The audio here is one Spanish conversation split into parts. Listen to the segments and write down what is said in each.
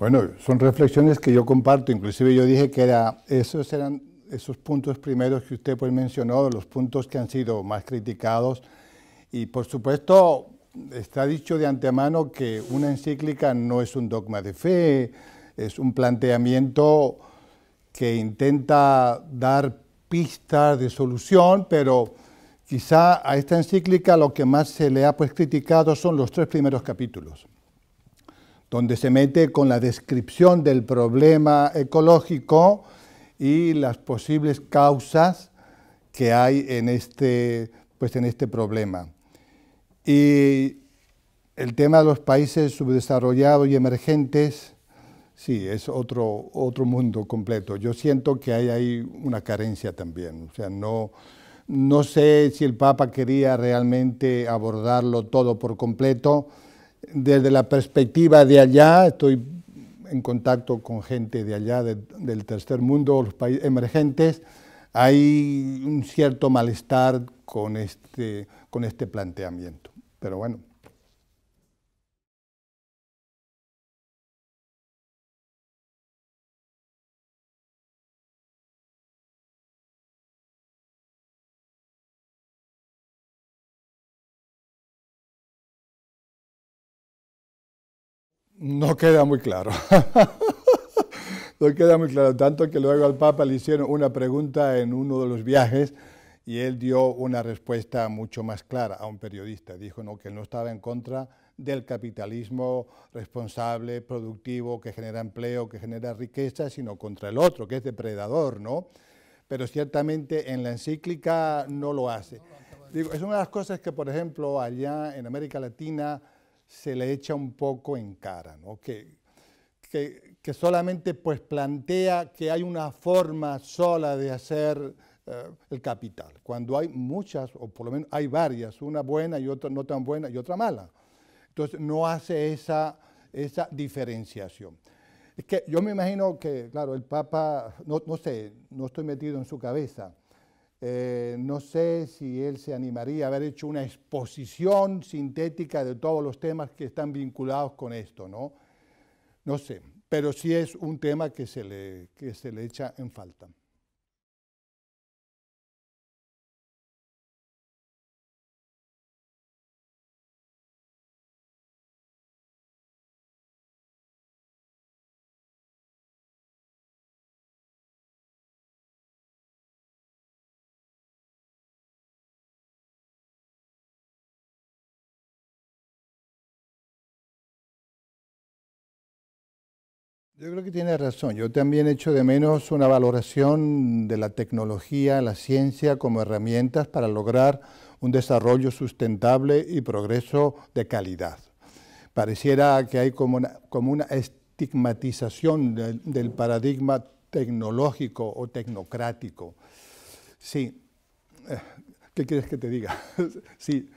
Bueno, son reflexiones que yo comparto, inclusive yo dije que esos eran esos puntos primeros que usted pues mencionó, los puntos que han sido más criticados y por supuesto está dicho de antemano que una encíclica no es un dogma de fe, es un planteamiento que intenta dar pistas de solución, pero quizá a esta encíclica lo que más se le ha pues criticado son los tres primeros capítulos donde se mete con la descripción del problema ecológico y las posibles causas que hay en este, pues en este problema. Y el tema de los países subdesarrollados y emergentes, sí, es otro, otro mundo completo. Yo siento que hay ahí una carencia también. O sea, no, no sé si el Papa quería realmente abordarlo todo por completo, desde la perspectiva de allá, estoy en contacto con gente de allá, del tercer mundo, los países emergentes, hay un cierto malestar con este, con este planteamiento. Pero bueno, No queda muy claro. no queda muy claro. Tanto que luego al Papa le hicieron una pregunta en uno de los viajes y él dio una respuesta mucho más clara a un periodista. Dijo no, que no estaba en contra del capitalismo responsable, productivo, que genera empleo, que genera riqueza, sino contra el otro, que es depredador, ¿no? Pero ciertamente en la encíclica no lo hace. es una de las cosas que, por ejemplo, allá en América Latina se le echa un poco en cara, ¿no? que, que, solamente pues, plantea que hay una forma sola de hacer eh, el capital, cuando hay muchas, o por lo menos hay varias, una buena y otra no tan buena y otra mala. Entonces no hace esa, diferenciación. Es que yo me imagino que, claro, el Papa, no sé, no estoy metido en su cabeza, eh, no sé si él se animaría a haber hecho una exposición sintética de todos los temas que están vinculados con esto, ¿no? No sé, pero sí es un tema que se le, que se le echa en falta. Yo creo que tiene razón. Yo también echo de menos una valoración de la tecnología, la ciencia como herramientas para lograr un desarrollo sustentable y progreso de calidad. Pareciera que hay como una, como una estigmatización del paradigma tecnológico o tecnocrático. Sí, eh, ¿qué quieres que te diga? sí,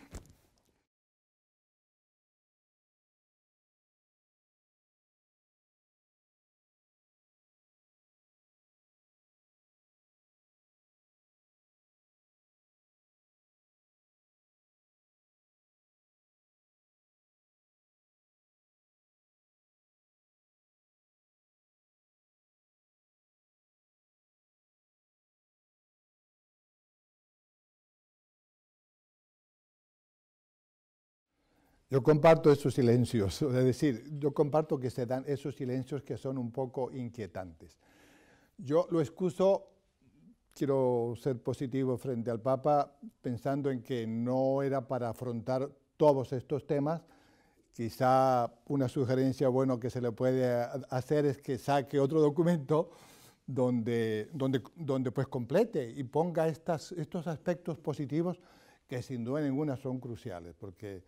Yo comparto esos silencios, es decir, yo comparto que se dan esos silencios que son un poco inquietantes. Yo lo excuso, quiero ser positivo frente al Papa, pensando en que no era para afrontar todos estos temas. Quizá una sugerencia bueno que se le puede hacer es que saque otro documento donde, donde, donde pues complete y ponga estos aspectos positivos que sin duda ninguna son cruciales, porque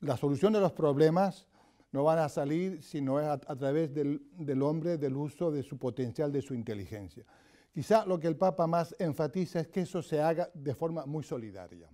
la solución de los problemas no van a salir sino es a, través del, hombre, del uso de su potencial, de su inteligencia. Quizá lo que el Papa más enfatiza es que eso se haga de forma muy solidaria.